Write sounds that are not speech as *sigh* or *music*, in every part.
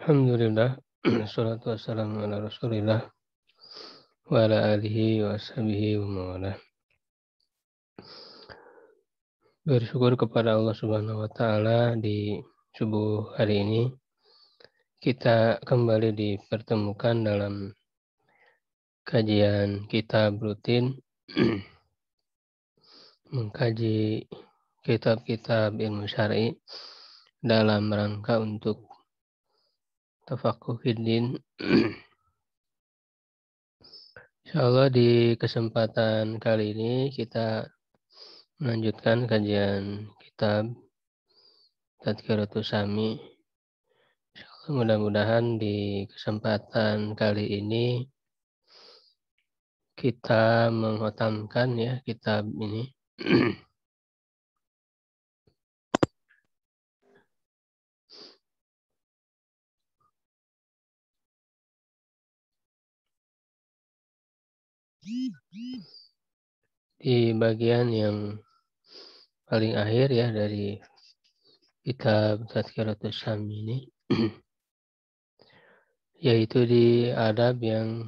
Alhamdulillah. *clears throat* Salatu wassalamu ala rasulillah. Wa ala alihi wa sahbihi wa ma'ala. Bersyukur kepada Allah Subhanahu wa Ta'ala di subuh hari ini. Kita kembali dipertemukan dalam kajian kitab rutin. *clears throat* mengkaji kitab-kitab ilmu syari dalam rangka untuk tafakuh fiddin. *clears throat* InsyaAllah di kesempatan kali ini kita melanjutkan kajian kitab Tadkiratus Sami. InsyaAllah mudah-mudahan di kesempatan kali ini kita mengutamakan ya kitab ini. *clears throat* Di bagian yang paling akhir ya dari kitab Tazkiratul Sami ini *clears throat* yaitu di adab yang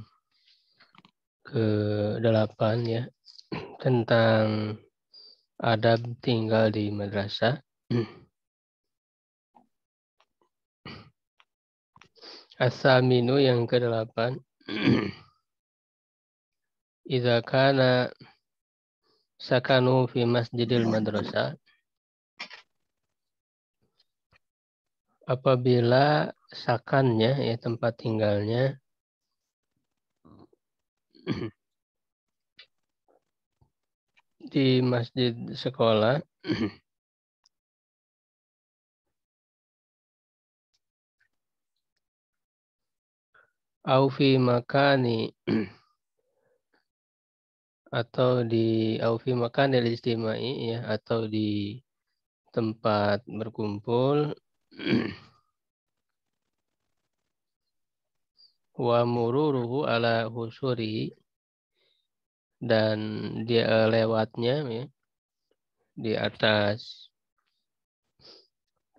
ke-8 ya *clears throat* tentang adab tinggal di madrasah. Asaminu *clears throat* yang ke-8 Iza kana sakanu fi masjidil المدرسة apabila sakannya ya tempat tinggalnya di masjid sekolah aufi makani atau di aufi makan dari istimai ya atau di tempat berkumpul *clears throat* wa mururuhu ala husuri dan dia eh, lewatnya ya, di atas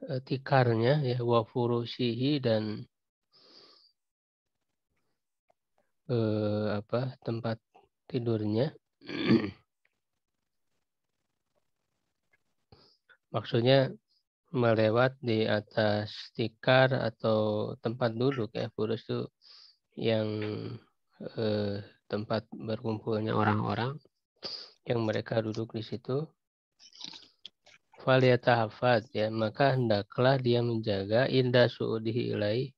eh, tikarnya ya wa furusihi dan eh, apa tempat tidurnya *clears throat* Maksudnya melewat di atas tikar atau tempat duduk ya burus itu yang eh, tempat berkumpulnya orang-orang yang mereka duduk di situ faliyatahafat ya maka hendaklah dia menjaga indah suudihi ilai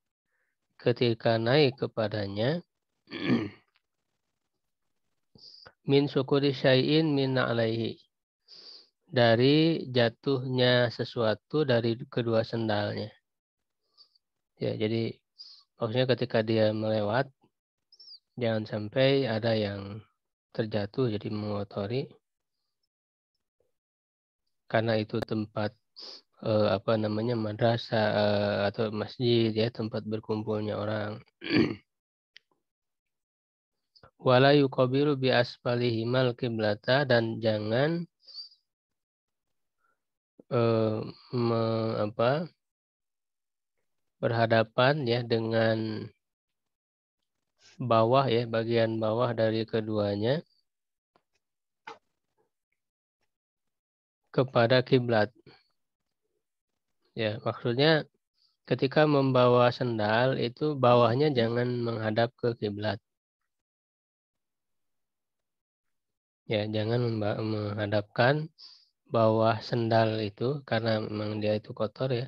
ketika naik kepadanya *clears throat* min syukuri syai'in min alaihi dari jatuhnya sesuatu dari kedua sendalnya. Ya, jadi maksudnya ketika dia melewat jangan sampai ada yang terjatuh jadi mengotori karena itu tempat eh, apa namanya madrasah eh, atau masjid ya tempat berkumpulnya orang *clears throat* wala yuqabilu bi asfalihimal kiblata dan jangan eh, me, apa berhadapan ya dengan bawah ya bagian bawah dari keduanya kepada kiblat. Ya, maksudnya ketika membawa sendal itu bawahnya jangan menghadap ke kiblat. ya jangan menghadapkan bawah sendal itu karena memang dia itu kotor ya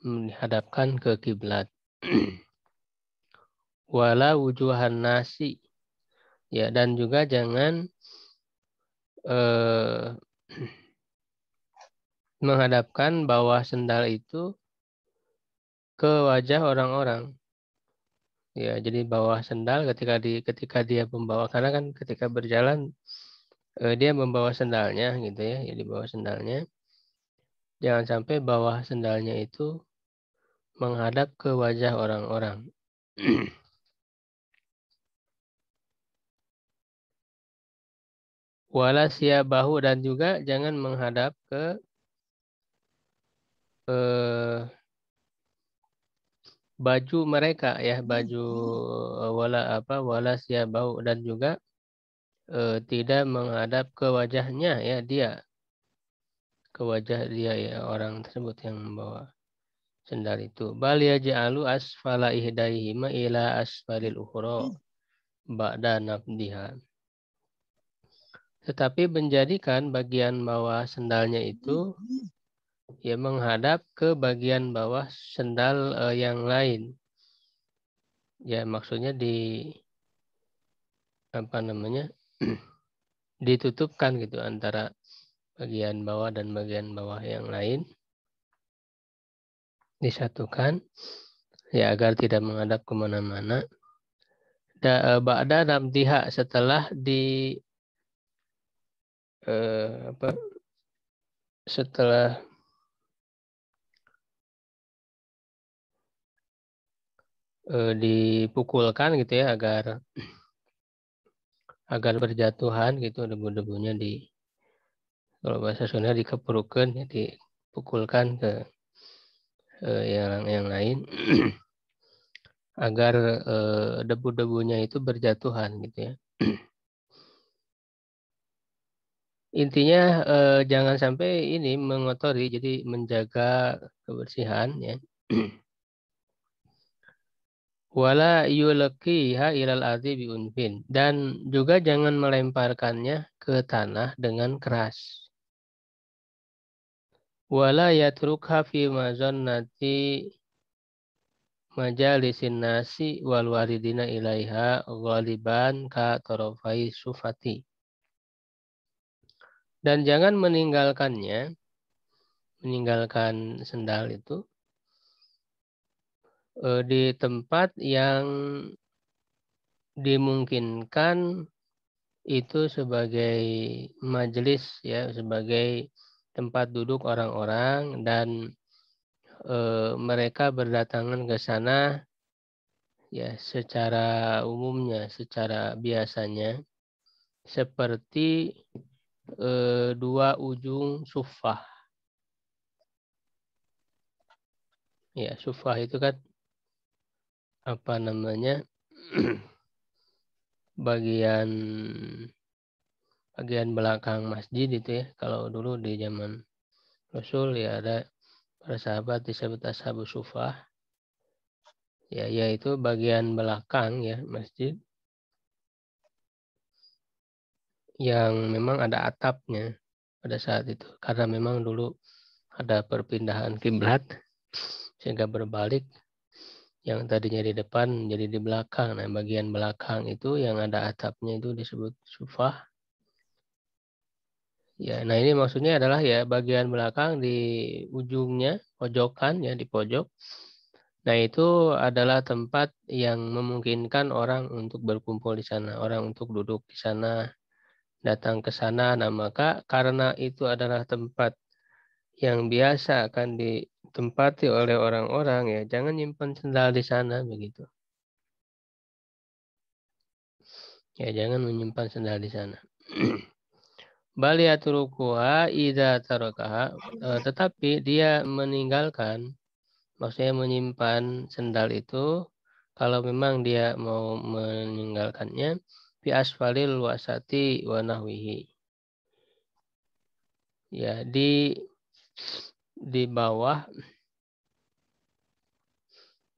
menghadapkan ke kiblat *clears throat* wala wujuhan nasi ya dan juga jangan eh, *clears throat* menghadapkan bawah sendal itu ke wajah orang-orang ya jadi bawah sendal ketika di ketika dia membawa karena kan ketika berjalan eh, dia membawa sendalnya gitu ya, Jadi ya bawa sendalnya. Jangan sampai bawah sendalnya itu menghadap ke wajah orang-orang. *clears throat* Wala bahu dan juga jangan menghadap ke eh, baju mereka ya baju hmm. eh, wala apa wala bahu dan juga e, tidak menghadap ke wajahnya ya dia ke wajah dia ya orang tersebut yang membawa sendal itu bal alu asfala ma ila asfalil ukhra ba'da nafdiha tetapi menjadikan bagian bawah sendalnya itu ya menghadap ke bagian bawah sendal uh, yang lain. Ya maksudnya di apa namanya? *clears throat* ditutupkan gitu antara bagian bawah dan bagian bawah yang lain disatukan ya agar tidak menghadap kemana-mana. Da, eh, ba'da namdiha setelah di eh, apa setelah eh, dipukulkan gitu ya agar *clears throat* agar berjatuhan gitu debu-debunya di kalau bahasa Sunda dikeperukan ya, dipukulkan ke eh, yang yang lain *clears throat* agar eh, debu-debunya itu berjatuhan gitu ya *clears throat* intinya eh, jangan sampai ini mengotori jadi menjaga kebersihan ya *clears throat* wala yulqiha ilal ardi biunfin dan juga jangan melemparkannya ke tanah dengan keras wala yatrukha fi mazannati majalisin nasi wal waridina ilaiha ghaliban ka tarafai sufati dan jangan meninggalkannya meninggalkan sendal itu uh, di tempat yang dimungkinkan itu sebagai majelis ya sebagai tempat duduk orang-orang dan e, mereka berdatangan ke sana ya secara umumnya secara biasanya seperti e, dua ujung sufah ya sufah itu kan apa namanya *clears throat* bagian bagian belakang masjid itu ya kalau dulu di zaman Rasul ya ada para sahabat disebut ashabu sufah ya yaitu bagian belakang ya masjid yang memang ada atapnya pada saat itu karena memang dulu ada perpindahan kiblat sehingga berbalik yang tadinya di depan jadi di belakang. Nah, bagian belakang itu yang ada atapnya itu disebut sufah. Ya, nah ini maksudnya adalah ya bagian belakang di ujungnya, pojokan ya di pojok. Nah, itu adalah tempat yang memungkinkan orang untuk berkumpul di sana, orang untuk duduk di sana, datang ke sana. Nah, maka karena itu adalah tempat yang biasa akan di ditempati oleh orang-orang ya jangan nyimpan sendal di sana begitu ya jangan menyimpan sendal di sana *clears throat* Bali baliyaturukuha ida tarokaha e, tetapi dia meninggalkan maksudnya menyimpan sendal itu kalau memang dia mau meninggalkannya bi asfalil wasati wanawihi ya di di bawah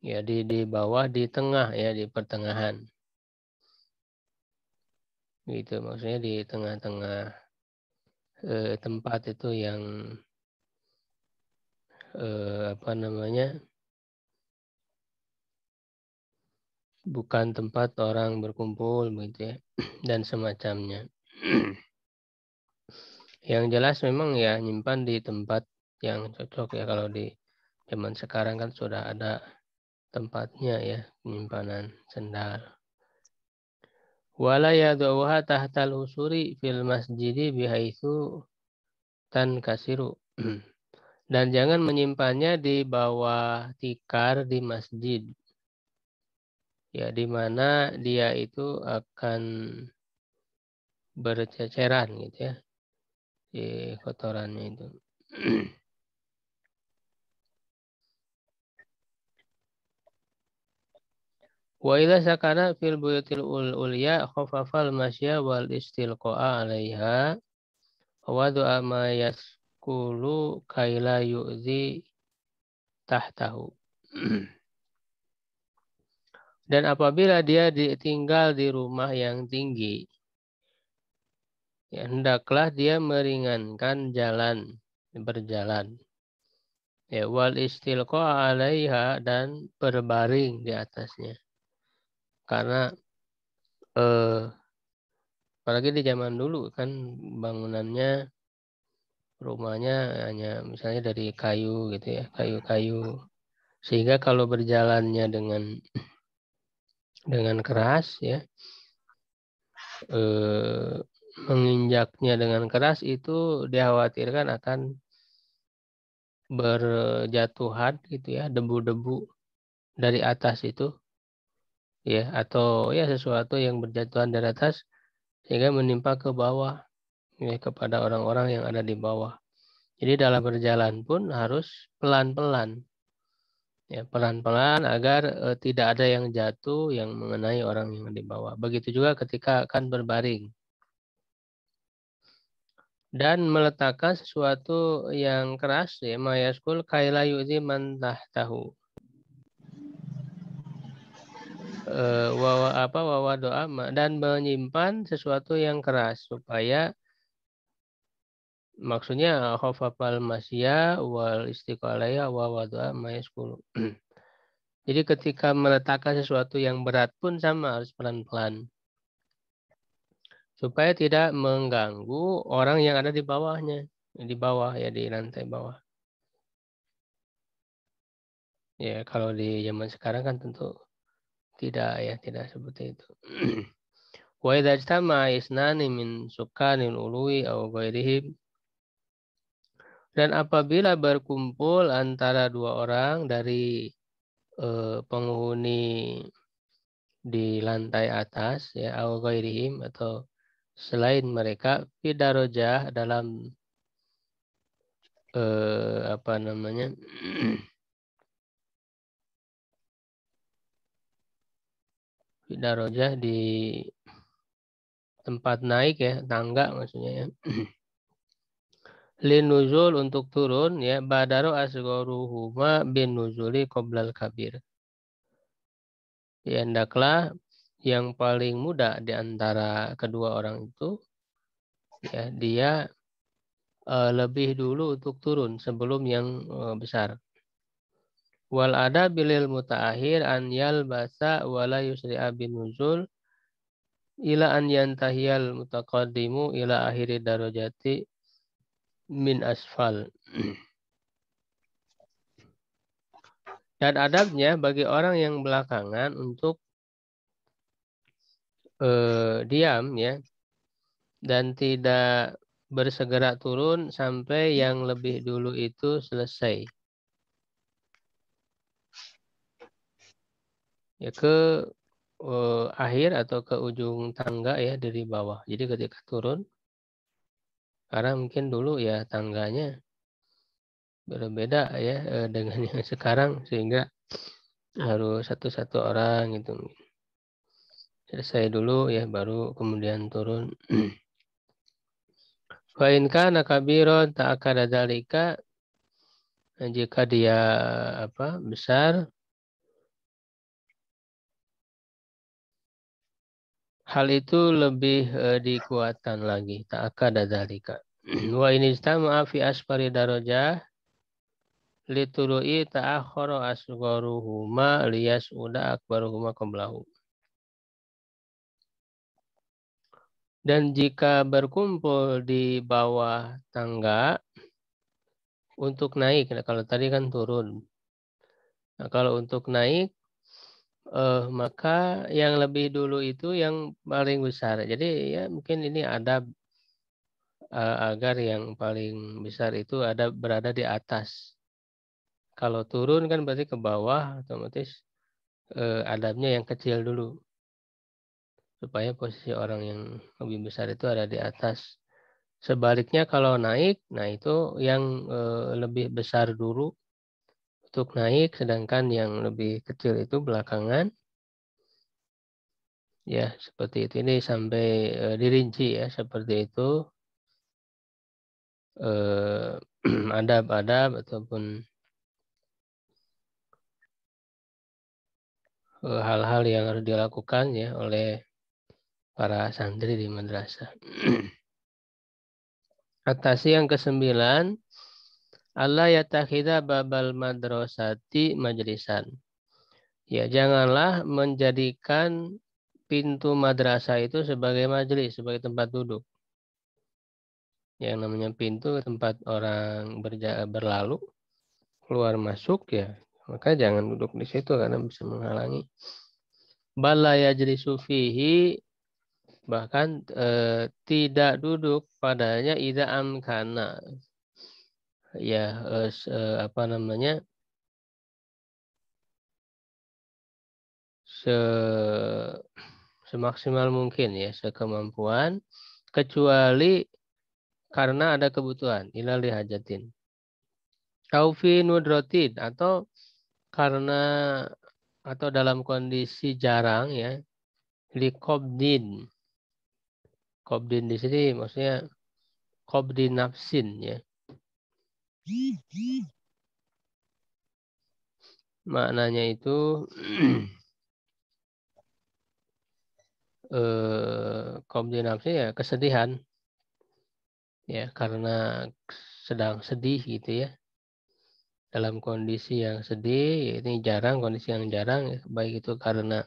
ya di di bawah di tengah ya di pertengahan gitu maksudnya di tengah-tengah eh, tempat itu yang eh, apa namanya bukan tempat orang berkumpul begitu ya *clears throat* dan semacamnya *clears throat* yang jelas memang ya nyimpan di tempat yang cocok ya kalau di zaman sekarang kan sudah ada tempatnya ya penyimpanan sendal. Wala yadu'uha tahtal usuri fil masjidi itu tan kasiru. *clears throat* Dan jangan menyimpannya di bawah tikar di masjid. Ya, di mana dia itu akan berceceran gitu ya. Di kotorannya itu. *clears throat* Wa ila sakana fil buyutil ulya khafafal masya wal istilqa'a 'alaiha wa du'a ma yaskulu kaila yu'zi tahtahu. *clears throat* Dan apabila dia tinggal di rumah yang tinggi, ya hendaklah dia meringankan jalan berjalan. Ya, wal istilqa 'alaiha dan berbaring di atasnya karena eh, apalagi di zaman dulu kan bangunannya rumahnya hanya misalnya dari kayu gitu ya kayu-kayu sehingga kalau berjalannya dengan dengan keras ya eh, menginjaknya dengan keras itu dikhawatirkan akan berjatuhan gitu ya debu-debu dari atas itu ya atau ya sesuatu yang berjatuhan dari atas sehingga menimpa ke bawah ya kepada orang-orang yang ada di bawah. Jadi dalam berjalan pun harus pelan-pelan. Ya, pelan-pelan agar e, tidak ada yang jatuh yang mengenai orang yang di bawah. Begitu juga ketika akan berbaring. Dan meletakkan sesuatu yang keras ya mayaskul kailayuzi mantah man tahu eh, wawa apa wawa doa dan menyimpan sesuatu yang keras supaya maksudnya khofafal masya wal istiqalaya wa wadu'a mayaskulu. *clears throat* Jadi ketika meletakkan sesuatu yang berat pun sama harus pelan-pelan. Supaya tidak mengganggu orang yang ada di bawahnya. Di bawah ya, di lantai bawah. Ya kalau di zaman sekarang kan tentu tidak ya, tidak seperti itu. *clears throat* Wa idza ijtama isnani min sukanil ului aw ghairihim dan apabila berkumpul antara dua orang dari eh, penghuni di lantai atas ya aw ghairihim atau selain mereka fidarojah dalam eh, apa namanya *clears throat* darojah di tempat naik ya, tangga maksudnya ya. Linuzul untuk turun ya, badaru asgoruhuma bin nuzuli qoblal kabir. Ya, hendaklah yang paling muda di antara kedua orang itu ya dia eh, lebih dulu untuk turun sebelum yang eh, besar. Wal ada bilil mutaakhir an basa wala yusri abin nuzul ila an yantahiyal mutaqaddimu ila akhiri darajati min asfal. *clears throat* Dan adabnya bagi orang yang belakangan untuk eh, diam ya dan tidak bersegera turun sampai yang lebih dulu itu selesai. ya ke uh, akhir atau ke ujung tangga ya dari bawah. Jadi ketika turun karena mungkin dulu ya tangganya berbeda ya eh, dengan *laughs* yang sekarang sehingga harus satu-satu orang gitu. Selesai dulu ya baru kemudian turun. *clears throat* Fa'inka kabiran ta'akkada dalika jika dia apa besar hal itu lebih uh, dikuatkan lagi tak akan ada dalika *clears throat* wa ini istama fi asfari daraja litului ta'akhkhara asgharuhuma uda akbaruhuma qablahu Dan jika berkumpul di bawah tangga untuk naik, nah, kalau tadi kan turun. Nah, kalau untuk naik, uh, maka yang lebih dulu itu yang paling besar. Jadi ya mungkin ini ada uh, eh, agar yang paling besar itu ada berada di atas. Kalau turun kan berarti ke bawah otomatis uh, adabnya yang kecil dulu supaya posisi orang yang lebih besar itu ada di atas. Sebaliknya kalau naik, nah itu yang uh, lebih besar dulu untuk naik, sedangkan yang lebih kecil itu belakangan. Ya, seperti itu. Ini sampai e, dirinci ya, seperti itu. Eh, *clears throat* adab-adab ataupun eh, hal-hal yang harus dilakukan ya oleh para santri di madrasah. *clears throat* Atasi yang kesembilan, Allah yatakhidha babal madrasati majlisan. Ya, janganlah menjadikan pintu madrasah itu sebagai majelis, sebagai tempat duduk. Yang namanya pintu tempat orang berja berlalu, keluar masuk ya. Maka jangan duduk di situ karena bisa menghalangi. Balaya jadi sufihi bahkan e, tidak duduk padanya ida amkana ya eh, eh, apa namanya se semaksimal mungkin ya sekemampuan kecuali karena ada kebutuhan ilali hajatin Taufi nudrotin atau karena atau dalam kondisi jarang ya likobdin kobdin di sini maksudnya kobdin nafsin ya Maknanya itu *clears throat* eh ya kesedihan. Ya, karena sedang sedih gitu ya. Dalam kondisi yang sedih, ini jarang kondisi yang jarang baik itu karena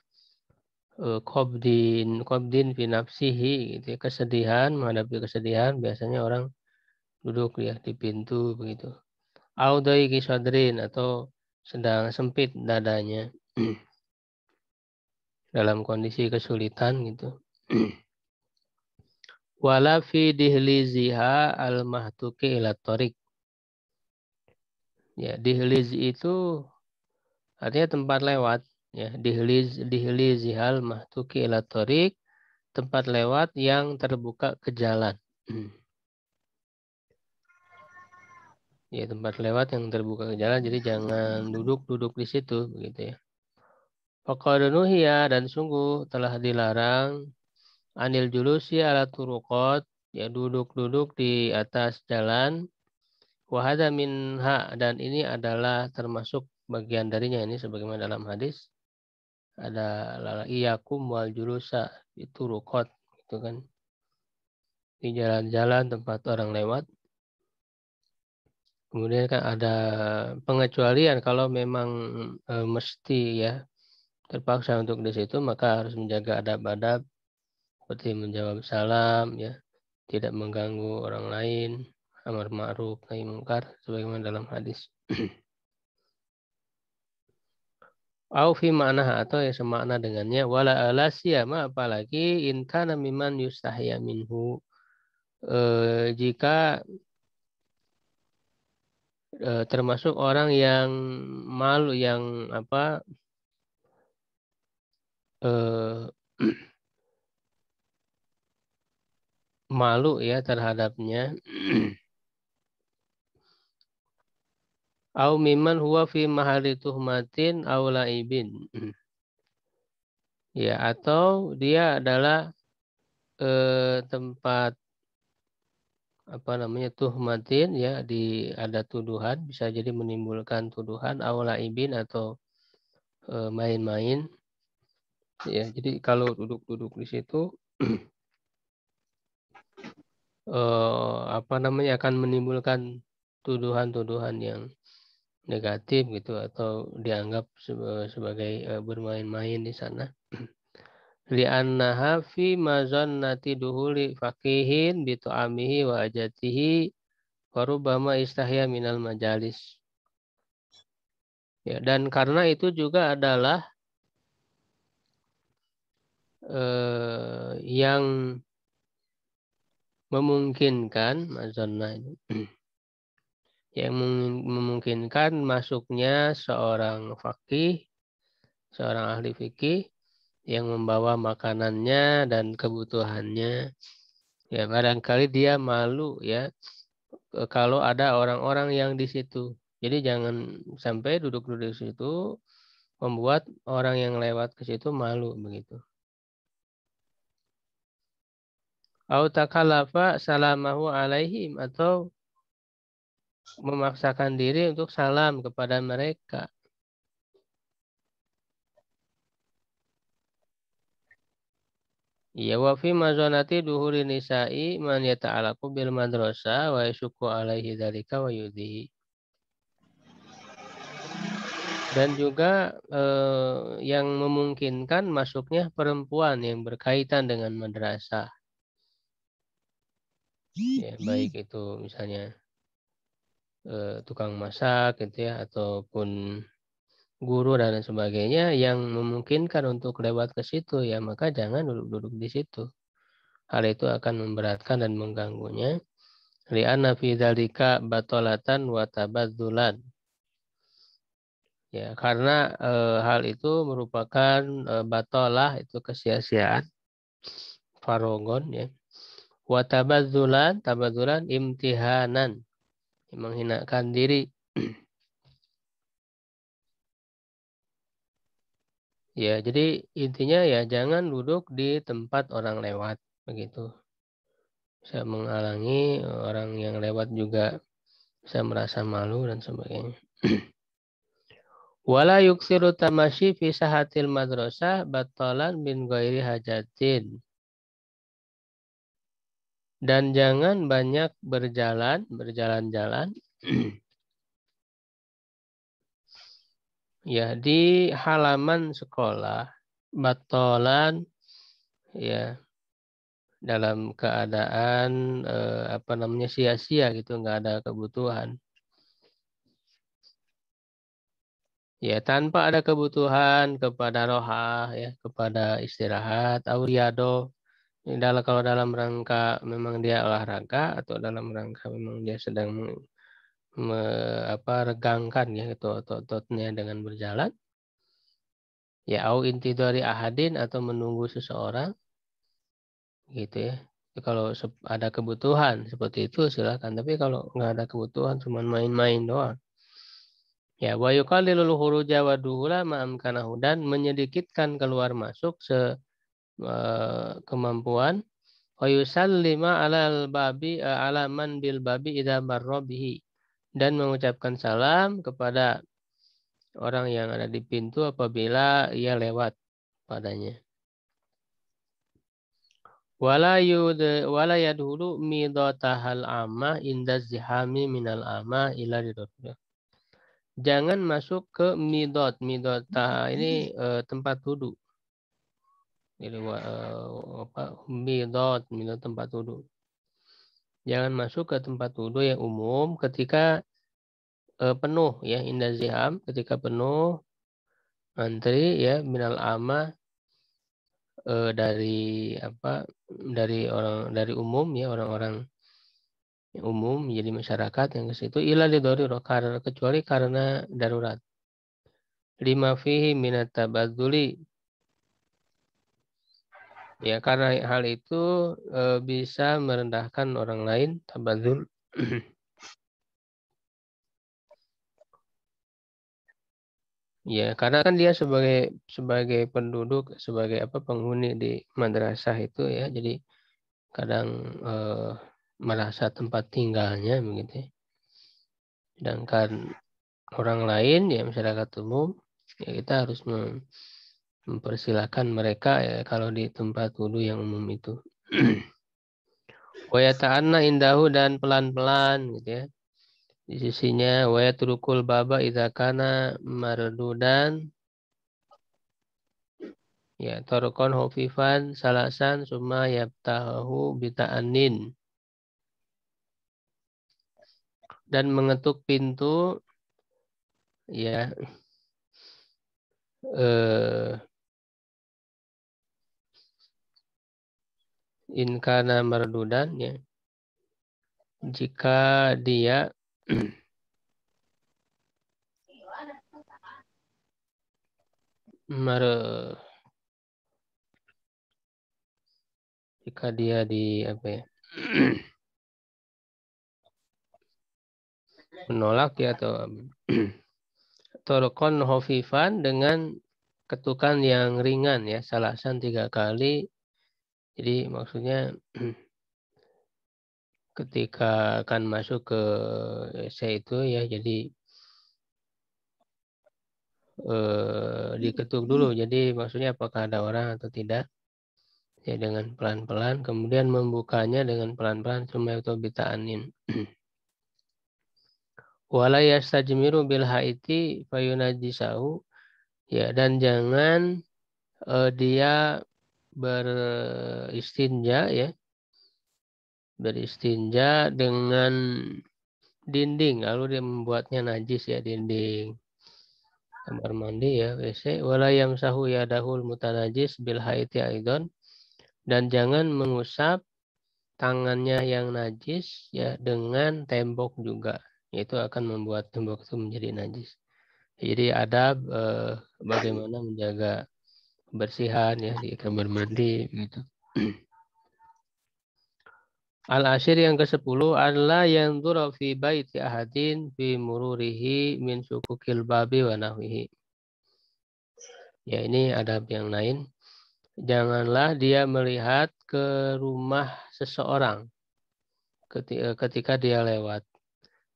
eh, kobdin kobdin finapsihi gitu ya. kesedihan menghadapi kesedihan biasanya orang duduk ya di pintu begitu. Audai kisadrin atau sedang sempit dadanya *clears throat* dalam kondisi kesulitan gitu. *clears throat* Wala fi dihliziha al mahtuki ila torik. Ya, dihliz itu artinya tempat lewat ya, dihliz dihlizihal mahtuki ila torik, tempat lewat yang terbuka ke jalan. *clears throat* ya tempat lewat yang terbuka ke jalan jadi jangan duduk-duduk di situ begitu ya Fakadanuhia dan sungguh telah dilarang anil julusi ala turukot ya duduk-duduk di atas jalan wahada minha dan ini adalah termasuk bagian darinya ini sebagaimana dalam hadis ada lala iyakum wal julusa itu rukot itu kan di jalan-jalan tempat orang lewat Kemudian kan ada pengecualian kalau memang e, mesti ya terpaksa untuk di situ maka harus menjaga adab-adab seperti menjawab salam ya, tidak mengganggu orang lain, amar ma'ruf nahi mungkar sebagaimana dalam hadis. *clears throat* Au fi ma'naha atau yang semakna dengannya wala ala siyama apalagi in kana miman yustahya minhu e, jika Eh, termasuk orang yang malu yang apa eh, *clears throat* malu ya terhadapnya *clears throat* au miman huwa fi mahali tuhmatin au laibin *clears throat* ya atau dia adalah eh, tempat apa namanya tuh tuhmatin ya di ada tuduhan bisa jadi menimbulkan tuduhan awla ibin atau eh, main-main e, ya jadi kalau duduk-duduk di situ e, *clears throat* apa namanya akan menimbulkan tuduhan-tuduhan yang negatif gitu atau dianggap sebagai eh, bermain-main di sana hafi fi nati duhuli fakihin bitu amihi wa ajatihi warubama istahya minal majalis. Ya, dan karena itu juga adalah eh, yang memungkinkan mazannah ini *clears throat* yang memungkinkan masuknya seorang fakih, seorang ahli fikih yang membawa makanannya dan kebutuhannya. Ya, barangkali dia malu ya e, kalau ada orang-orang yang di situ. Jadi jangan sampai duduk-duduk di situ membuat orang yang lewat ke situ malu begitu. Au takalafa salamahu alaihim atau memaksakan diri untuk salam kepada mereka Ya wa fi mazonati duhuri nisa'i man yata'alaku bil madrasa wa yasuku alaihi dalika wa yudhi. Dan juga eh, yang memungkinkan masuknya perempuan yang berkaitan dengan madrasah. Ya, baik itu misalnya eh, tukang masak gitu ya ataupun guru dan sebagainya yang memungkinkan untuk lewat ke situ ya maka jangan duduk-duduk di situ. Hal itu akan memberatkan dan mengganggunya. Li'anna fi dzalika batolatan wa tabadzulan. Ya, karena e, hal itu merupakan e, batolah itu kesia-siaan. Farogon ya. Wa tabadzulan, tabadzulan imtihanan. Menghinakan diri *clears throat* Ya, jadi intinya ya jangan duduk di tempat orang lewat begitu. Bisa menghalangi orang yang lewat juga bisa merasa malu dan sebagainya. *clears throat* Wala yuksiru tamasyi fi sahatil madrasah batalan bin ghairi hajatin. Dan jangan banyak berjalan, berjalan-jalan *clears throat* ya di halaman sekolah batolan ya dalam keadaan eh, apa namanya sia-sia gitu nggak ada kebutuhan ya tanpa ada kebutuhan kepada roha ya kepada istirahat auriado dalam kalau dalam rangka memang dia olahraga atau dalam rangka memang dia sedang me, apa regangkan ya itu ototnya dengan berjalan. Ya au intidori ahadin atau menunggu seseorang gitu ya. ya kalau ada kebutuhan seperti itu silakan. Tapi kalau nggak ada kebutuhan cuma main-main doang. Ya wa yuqallilul huruja wa duhula ma'amkanahu dan menyedikitkan keluar masuk se kemampuan wa yusallima alal babi eh, alaman bil babi idza marra dan mengucapkan salam kepada orang yang ada di pintu apabila ia lewat padanya. Wala yud wala yadhulu midatahal amma inda zihami minal amma ila Jangan masuk ke midot. Midot ah, ini eh, tempat duduk. Jadi eh, apa midot, midot tempat duduk jangan masuk ke tempat wudhu yang umum ketika e, penuh ya indah ziham ketika penuh antri ya minal ama e, dari apa dari orang dari umum ya orang-orang umum jadi masyarakat yang ke situ ilah roh karena kecuali karena darurat lima fihi minat tabaduli Ya, karena hal itu e, bisa merendahkan orang lain, tabadzul. *clears throat* ya, karena kan dia sebagai sebagai penduduk, sebagai apa penghuni di madrasah itu ya, jadi kadang e, merasa tempat tinggalnya begitu. Ya. Sedangkan orang lain ya masyarakat umum ya kita harus mem mempersilahkan mereka ya, kalau di tempat wudhu yang umum itu. *clears throat* Wayata'anna indahu dan pelan-pelan gitu ya. Di sisinya wayatrukul baba idakana mardudan ya torokon hofifan salasan summa bita bita'anin dan mengetuk pintu ya eh, in kana mardudan ya jika dia *clears throat* mar jika dia di apa ya *clears throat* menolak ya atau *clears throat* torokon hovifan dengan ketukan yang ringan ya salasan tiga kali jadi maksudnya *clears throat* ketika akan masuk ke C eh, itu ya jadi eh, diketuk dulu. Jadi maksudnya apakah ada orang atau tidak? Ya dengan pelan-pelan kemudian membukanya dengan pelan-pelan cuma sumayutu bita'anin. *clears throat* Wala yastajmiru bil haiti fayunajisau. Ya dan jangan eh, dia beristinja ya beristinja dengan dinding lalu dia membuatnya najis ya dinding kamar mandi ya WC wala yang yamsahu ya dahul mutanajis bil haiti aidon dan jangan mengusap tangannya yang najis ya dengan tembok juga itu akan membuat tembok itu menjadi najis jadi adab eh, bagaimana menjaga kebersihan ya di kamar mandi gitu. *clears throat* Al-ashir yang ke-10 adalah yang dura fi baiti ahadin fi mururihi min sukukil babi wa nahwihi. Ya ini ada yang lain. Janganlah dia melihat ke rumah seseorang eh, ketika dia lewat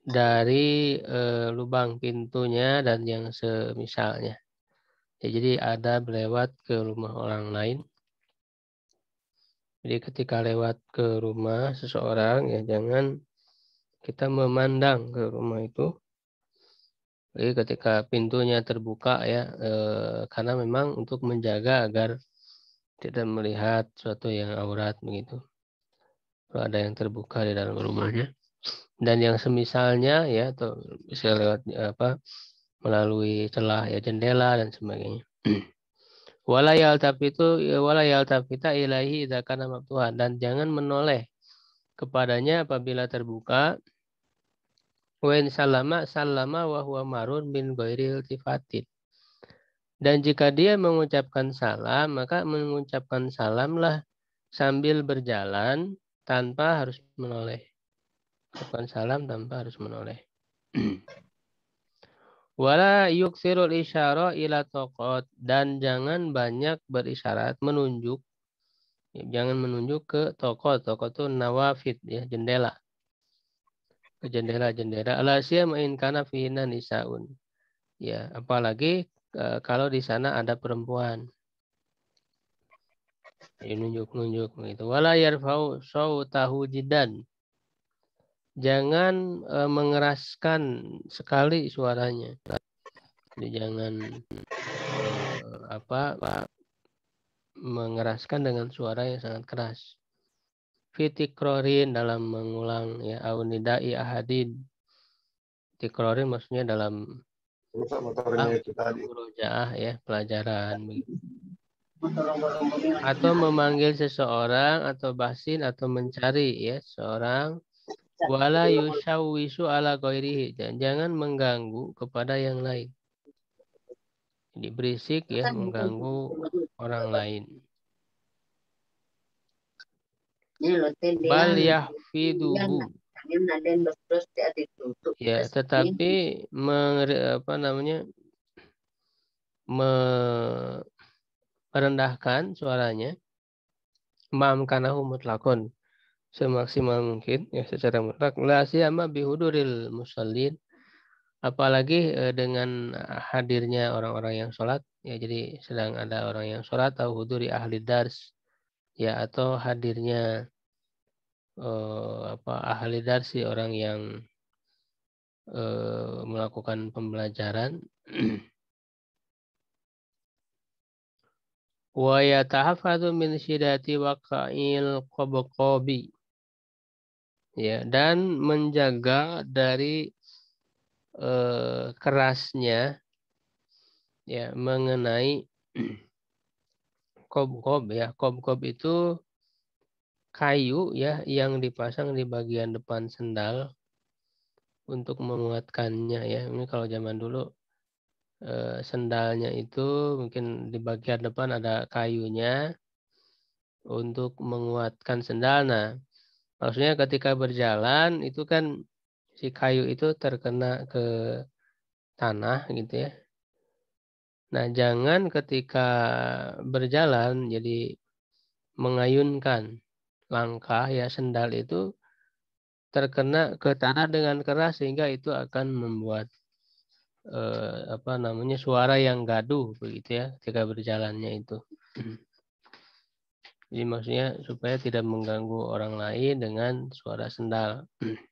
dari e, lubang pintunya dan yang semisalnya. Ya, jadi ada lewat ke rumah orang lain. Jadi ketika lewat ke rumah seseorang ya jangan kita memandang ke rumah itu. Jadi ketika pintunya terbuka ya e, karena memang untuk menjaga agar tidak melihat sesuatu yang aurat begitu. Kalau ada yang terbuka di dalam rumahnya dan yang semisalnya ya atau bisa lewat eh, apa melalui celah ya jendela dan sebagainya. itu walayal tapi tak ilahi idza nama Tuhan dan jangan menoleh kepadanya apabila terbuka. Wa salama salama marun bin goiril tifatid Dan jika dia mengucapkan salam, maka mengucapkan salamlah sambil berjalan tanpa harus menoleh. Ucapan salam tanpa harus menoleh. *clears throat* Wala yuksirul isyara ila tokot. Dan jangan banyak berisyarat menunjuk. Ya, jangan menunjuk ke tokot. Tokot itu nawafid, ya, jendela. Ke jendela-jendela. Alasya mainkana fihina nisaun. Ya, apalagi e, kalau di sana ada perempuan. Ini ya, nunjuk-nunjuk. Gitu. Wala yarfau tahu jidan jangan uh, mengeraskan sekali suaranya. Jadi jangan uh, apa mengeraskan dengan suara yang sangat keras. Fitikrorin dalam mengulang ya awnidai ahadid Fitikrorin maksudnya dalam ah, ya pelajaran atau memanggil seseorang atau basin atau mencari ya seorang Wala yusawisu ala ghairihi. Jangan mengganggu kepada yang lain. Jadi berisik ya mengganggu orang lain. Bal yahfidhu Ya, tetapi apa namanya? merendahkan suaranya. Ma'amkanahu mutlakon semaksimal mungkin ya secara mutlak la siyama bihuduril musallin apalagi eh, dengan eh, hadirnya orang-orang yang sholat ya jadi sedang ada orang yang sholat atau huduri ahli dars ya atau hadirnya eh, apa ahli darsi ya, orang yang eh, melakukan pembelajaran *clears throat* wa yatahafadhu min syidati waqa'il qabqabi ya dan menjaga dari eh, kerasnya ya mengenai *clears throat* kob-kob ya kob-kob itu kayu ya yang dipasang di bagian depan sendal untuk menguatkannya ya ini kalau zaman dulu eh, sendalnya itu mungkin di bagian depan ada kayunya untuk menguatkan sendal nah Maksudnya ketika berjalan itu kan si kayu itu terkena ke tanah gitu ya. Nah, jangan ketika berjalan jadi mengayunkan langkah ya sendal itu terkena ke tanah dengan keras sehingga itu akan membuat eh, apa namanya suara yang gaduh begitu ya ketika berjalannya itu. Hmm. Jadi maksudnya supaya tidak mengganggu orang lain dengan suara sendal. *clears throat*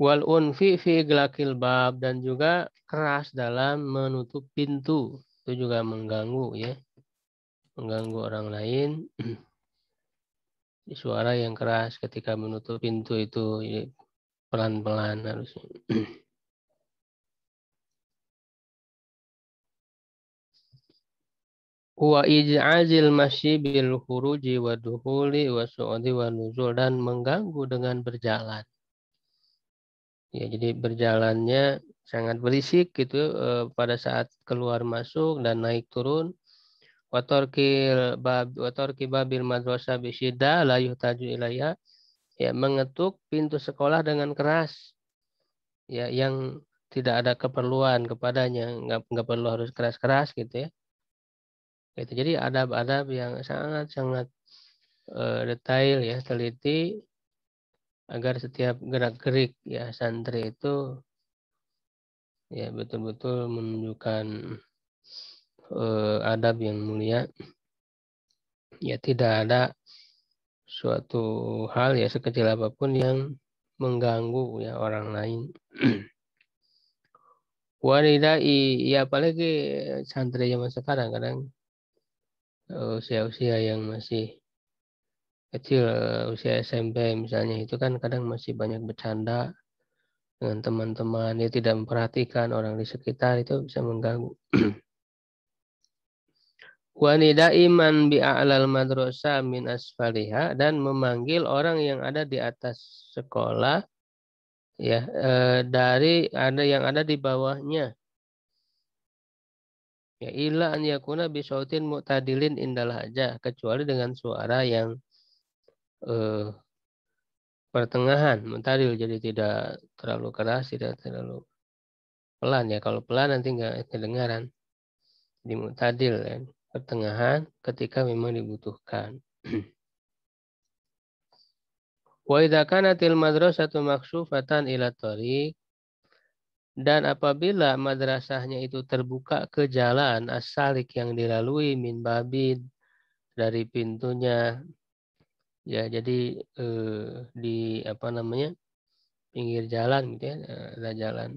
Wal unfi fi glakil bab dan juga keras dalam menutup pintu itu juga mengganggu ya mengganggu orang lain *clears throat* suara yang keras ketika menutup pintu itu ya, pelan-pelan harusnya *clears throat* Wa ij'azil masyi bil khuruji wa duhuli wa su'udi wa nuzul dan mengganggu dengan berjalan. Ya, jadi berjalannya sangat berisik gitu eh, pada saat keluar masuk dan naik turun. Watorkil bab watorki babil madrasah bisida la yuhtaju ilaya. Ya, mengetuk pintu sekolah dengan keras. Ya, yang tidak ada keperluan kepadanya, nggak nggak perlu harus keras-keras gitu ya Gitu. Jadi adab-adab yang sangat-sangat uh, detail ya, teliti agar setiap gerak-gerik ya santri itu ya betul-betul menunjukkan uh, adab yang mulia. Ya tidak ada suatu hal ya sekecil apapun yang mengganggu ya orang lain. *clears throat* Wanita iya apalagi santri zaman sekarang kadang Eh, usia-usia yang masih kecil, eh, usia SMP misalnya itu kan kadang masih banyak bercanda dengan teman-teman, dia tidak memperhatikan orang di sekitar itu bisa mengganggu. *clears throat* Wanida iman bi alal madrosa min asfaliha dan memanggil orang yang ada di atas sekolah ya eh, dari ada yang ada di bawahnya Ya ila an yakuna bi sautin mu'tadilin indal haja kecuali dengan suara yang eh, pertengahan, mu'tadil jadi tidak terlalu keras, tidak terlalu pelan ya. Kalau pelan nanti nggak kedengaran. Jadi mu'tadil ya, pertengahan ketika memang dibutuhkan. *clears throat* Wa idza kanatil madrasatu maksufatan ila tariq dan apabila madrasahnya itu terbuka ke jalan asalik yang dilalui min babid dari pintunya ya jadi eh, di apa namanya pinggir jalan gitu ya eh, ada jalan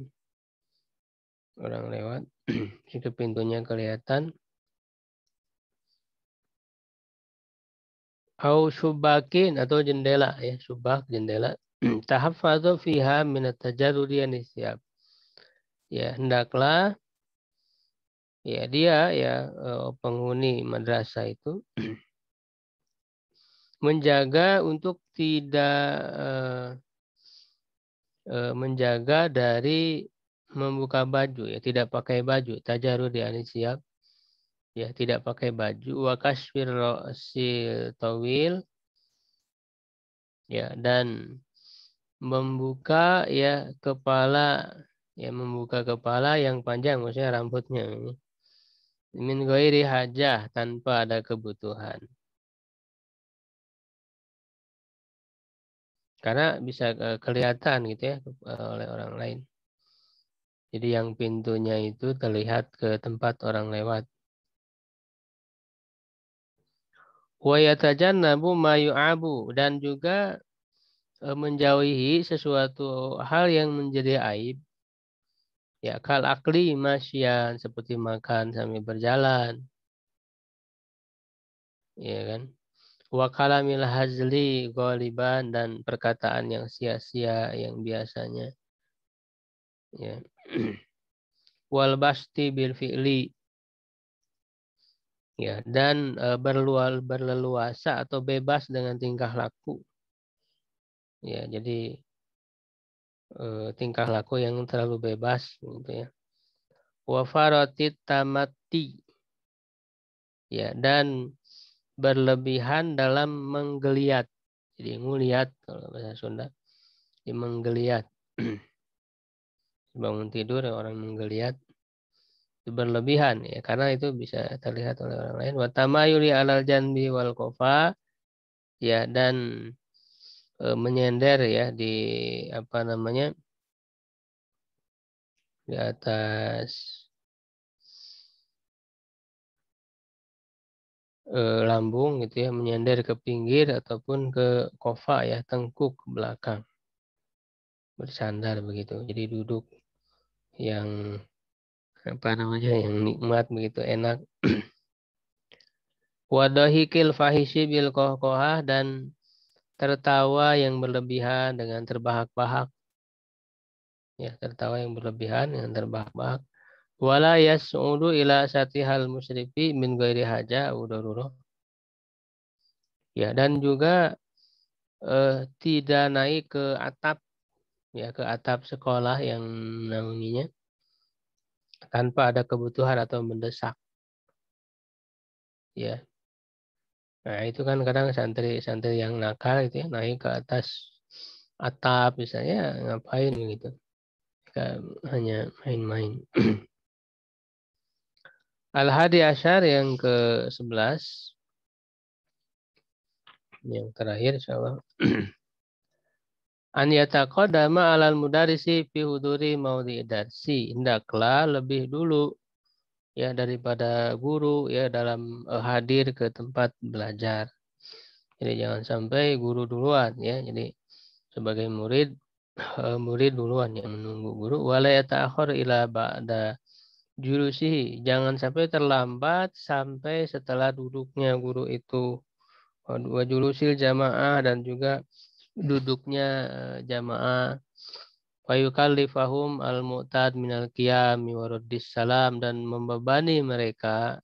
orang lewat *clears throat* itu pintunya kelihatan au subakin atau jendela ya subak jendela *clears throat* Tahap fiha minat at siap ya hendaklah ya dia ya eh, penghuni madrasah itu *clears throat* menjaga untuk tidak eh, eh, menjaga dari membuka baju ya tidak pakai baju tajaru ya, ini siap ya tidak pakai baju wakasfir si tawil ya dan membuka ya kepala ya membuka kepala yang panjang maksudnya rambutnya min ghairi hajah tanpa ada kebutuhan karena bisa eh, kelihatan gitu ya eh, oleh orang lain jadi yang pintunya itu terlihat ke tempat orang lewat wa yatajannabu ma'yu abu dan juga eh, menjauhi sesuatu hal yang menjadi aib Ya, kal akli masyan seperti makan sambil berjalan. Ya kan? Wa kalamil hazli goliban dan perkataan yang sia-sia yang biasanya. Ya. *clears throat* Wal basti bil fi'li ya dan e, berlual berleluasa atau bebas dengan tingkah laku ya jadi Eh, tingkah laku yang terlalu bebas gitu ya. Wafarotit tamati. Ya, dan berlebihan dalam menggeliat. Jadi nguliat kalau bahasa Sunda. di menggeliat. *clears throat* Bangun tidur ya, orang menggeliat berlebihan ya karena itu bisa terlihat oleh orang lain watamayuli alal janbi wal kofa ya dan Eh, menyender ya di apa namanya di atas eh, lambung gitu ya menyender ke pinggir ataupun ke kofa ya tengkuk belakang bersandar begitu jadi duduk yang apa namanya yang nikmat begitu enak *clears throat* wadahi kilfahisi bil kohkohah dan tertawa yang berlebihan dengan terbahak-bahak. Ya, tertawa yang berlebihan dengan terbahak-bahak. Wala yas'udu ila satihal musrifi min ghairi haja Ya, dan juga eh, tidak naik ke atap ya ke atap sekolah yang menaunginya tanpa ada kebutuhan atau mendesak. Ya, Nah, itu kan kadang santri-santri yang nakal itu ya, naik ke atas atap misalnya ngapain gitu. Gak hanya main-main. *clears throat* Al-Hadi Asyar yang ke-11 yang terakhir insyaallah *clears throat* an yataqaddama alal mudarisi fi huduri maudhi darsi hendaklah lebih dulu ya daripada guru ya dalam eh, hadir ke tempat belajar. Jadi jangan sampai guru duluan ya. Jadi sebagai murid *clears throat* eh, murid duluan yang menunggu guru wala yata'akhir ila ba'da jurusi. Jangan sampai terlambat sampai setelah duduknya guru itu. Dua jurusil jamaah dan juga duduknya eh, jamaah wa yukallifahum al mu'tad minal qiyami waruddis salam dan membebani mereka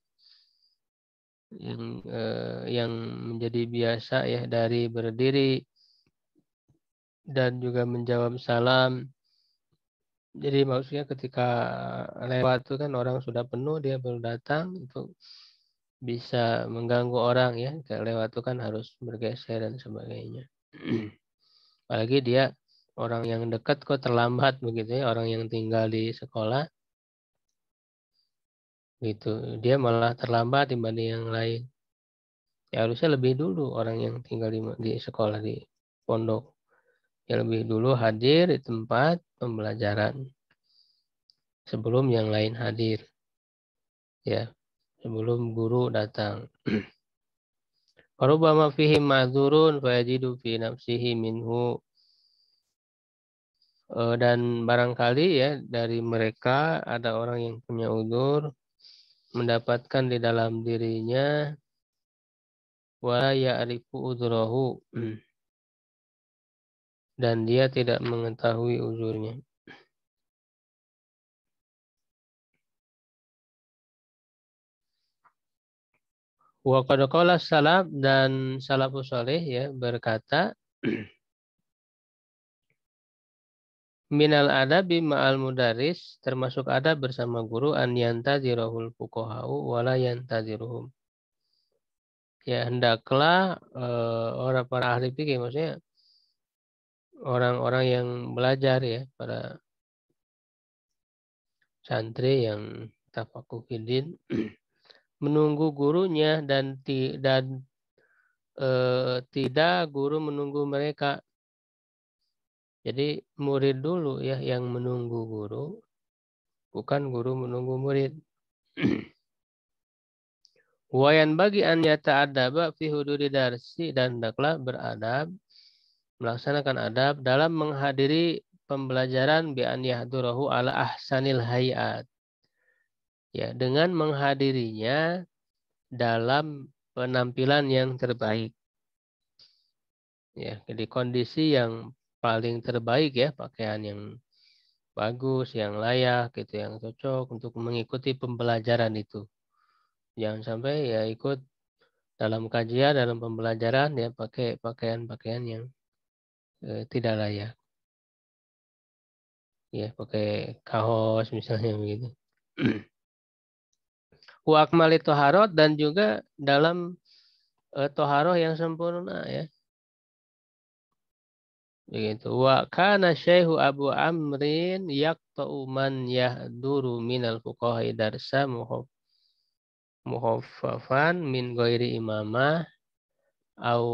yang eh, yang menjadi biasa ya dari berdiri dan juga menjawab salam. Jadi maksudnya ketika lewat itu kan orang sudah penuh dia baru datang itu bisa mengganggu orang ya. Kayak lewat itu kan harus bergeser dan sebagainya. *clears throat* Apalagi dia orang yang dekat kok terlambat begitu ya orang yang tinggal di sekolah gitu dia malah terlambat dibanding yang lain ya harusnya lebih dulu orang yang tinggal di, di sekolah di pondok ya lebih dulu hadir di tempat pembelajaran sebelum yang lain hadir ya sebelum guru datang *clears throat* Warubama fihi ma'zurun fayajidu fi nafsihi minhu Eh, dan barangkali ya dari mereka ada orang yang punya udur mendapatkan di dalam dirinya wala ya'rifu *clears throat* dan dia tidak mengetahui uzurnya wa qad salaf dan salafus ya berkata *clears throat* Minal adabi ma'al mudaris, termasuk adab bersama guru, an yantazirahul fukohau wala yantaziruhum. Ya, hendaklah eh, orang para ahli fikih, maksudnya orang-orang yang belajar ya, para santri yang tafakukidin, *clears throat* menunggu gurunya dan, ti, eh, tidak guru menunggu mereka jadi murid dulu ya yang menunggu guru, bukan guru menunggu murid. *clears throat* Wayan bagi an adab fi hududi darsi dan daklah beradab melaksanakan adab dalam menghadiri pembelajaran bi an yahdurahu ala ahsanil hayat. Ya, dengan menghadirinya dalam penampilan yang terbaik. Ya, jadi kondisi yang paling terbaik ya, pakaian yang bagus, yang layak gitu, yang cocok untuk mengikuti pembelajaran itu. Jangan sampai ya ikut dalam kajian, dalam pembelajaran ya pakai pakaian-pakaian yang eh, tidak layak. Ya, pakai kaos misalnya *laughs* begitu. Wa akmali toharot dan juga dalam eh, toharoh yang sempurna ya. Begitu. Wa kana syaihu Abu Amrin yaqta'u man yahduru minal fuqahi darsa muhaffafan min ghairi imamah au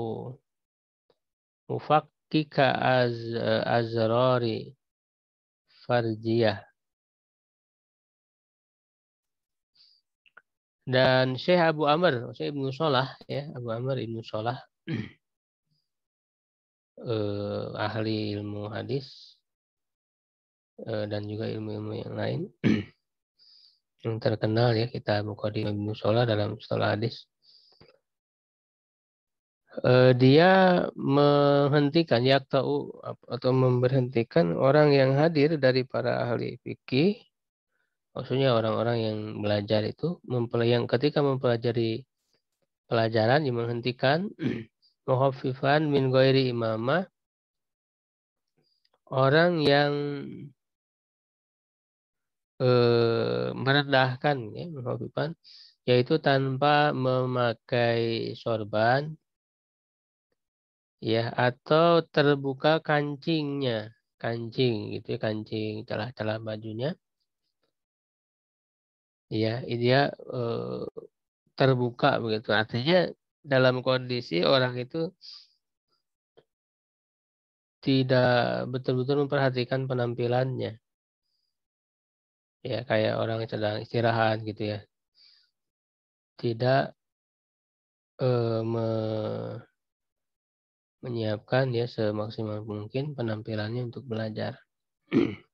mufakkika az azrari farjiyah dan Syekh Abu Amr, Syekh Ibnu Solah ya, Abu Amr Ibnu Solah eh, ahli ilmu hadis eh, dan juga ilmu-ilmu yang lain *clears throat* yang terkenal ya kita di di musola dalam sholah hadis eh, dia menghentikan yaktau atau memberhentikan orang yang hadir dari para ahli fikih maksudnya orang-orang yang belajar itu mempelajari ketika mempelajari pelajaran yang menghentikan *clears throat* muhafifan min goiri imamah orang yang eh, merendahkan ya muhafifan yaitu tanpa memakai sorban ya atau terbuka kancingnya kancing gitu ya kancing celah-celah bajunya ya dia eh, terbuka begitu artinya dalam kondisi orang itu tidak betul-betul memperhatikan penampilannya. Ya, kayak orang yang sedang istirahat gitu ya. Tidak eh, me menyiapkan ya semaksimal mungkin penampilannya untuk belajar. *clears throat*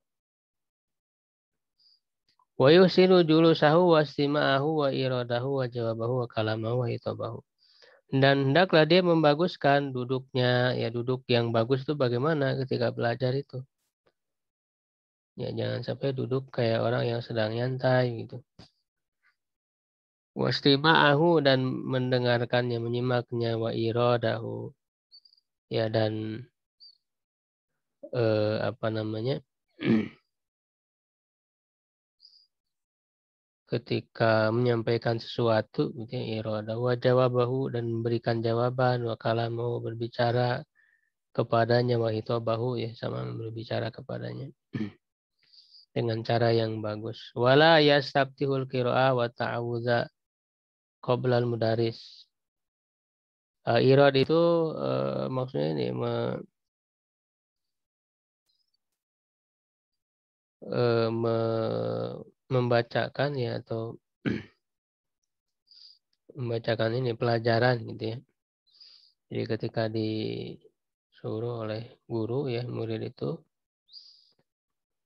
Wa yusiru julusahu wa istima'ahu wa iradahu wa jawabahu wa kalamahu wa hitabahu dan hendaklah dia membaguskan duduknya ya duduk yang bagus itu bagaimana ketika belajar itu ya jangan sampai duduk kayak orang yang sedang nyantai gitu ahu dan mendengarkannya menyimaknya wa iradahu ya dan eh, apa namanya *clears throat* ketika menyampaikan sesuatu gitu ya iroda wa jawabahu dan memberikan jawaban wa mau berbicara kepadanya wa bahu ya sama berbicara kepadanya *clears throat* dengan cara yang bagus wala yastabtihul qira'a wa ta'awudha qabla mudaris uh, eh, itu eh, maksudnya ini me, eh, me membacakan ya atau *clears throat* membacakan ini pelajaran gitu ya. Jadi ketika disuruh oleh guru ya murid itu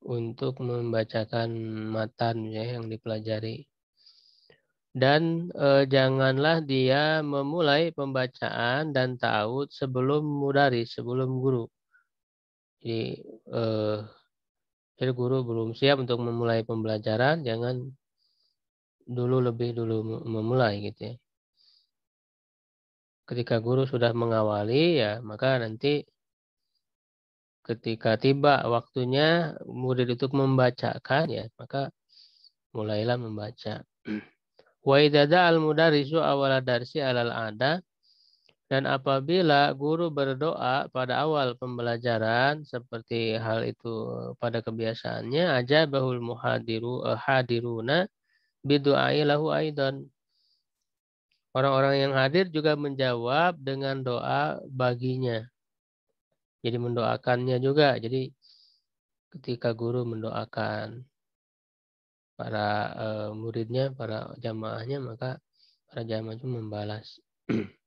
untuk membacakan matan ya yang dipelajari dan e, janganlah dia memulai pembacaan dan taud sebelum mudari, sebelum guru. Jadi e, jadi guru belum siap untuk memulai pembelajaran, jangan dulu lebih dulu memulai gitu ya. Ketika guru sudah mengawali ya, maka nanti ketika tiba waktunya murid itu membacakan ya, maka mulailah membaca. *clears throat* Wa idza al mudarisu awala darsi alal ada dan apabila guru berdoa pada awal pembelajaran seperti hal itu pada kebiasaannya aja bahul muhadiru eh, hadiruna bidu'ai lahu aidan. Orang-orang yang hadir juga menjawab dengan doa baginya. Jadi mendoakannya juga. Jadi ketika guru mendoakan para eh, muridnya, para jamaahnya, maka para jamaah itu membalas. *clears throat*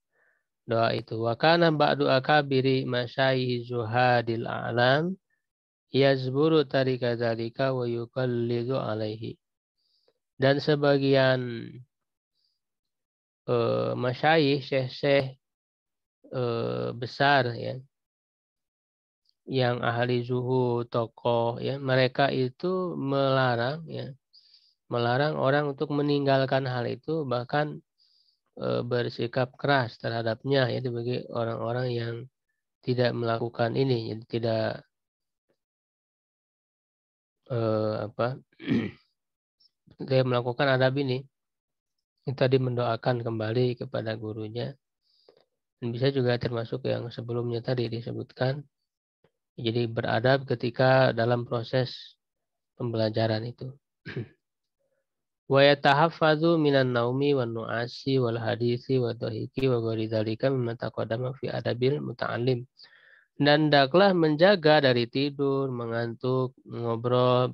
doa itu. Wa kana ba'du akabiri masyayikh zuhadil a'lam yazburu tarika dzalika wa yukallidu alaihi. Dan sebagian uh, eh, masyaih syekh-syekh uh, besar ya yang ahli zuhud, tokoh ya, mereka itu melarang ya melarang orang untuk meninggalkan hal itu bahkan Eh, bersikap keras terhadapnya ya bagi orang-orang yang tidak melakukan ini jadi tidak eh, apa *clears throat* tidak melakukan adab ini yang tadi mendoakan kembali kepada gurunya dan bisa juga termasuk yang sebelumnya tadi disebutkan jadi beradab ketika dalam proses pembelajaran itu *clears throat* wa yatahaffazu minan naumi wan nu'asi wal hadisi wa dhahiki wa ghairi dzalika mimma taqaddama fi adabil muta'allim dan daklah menjaga dari tidur, mengantuk, ngobrol,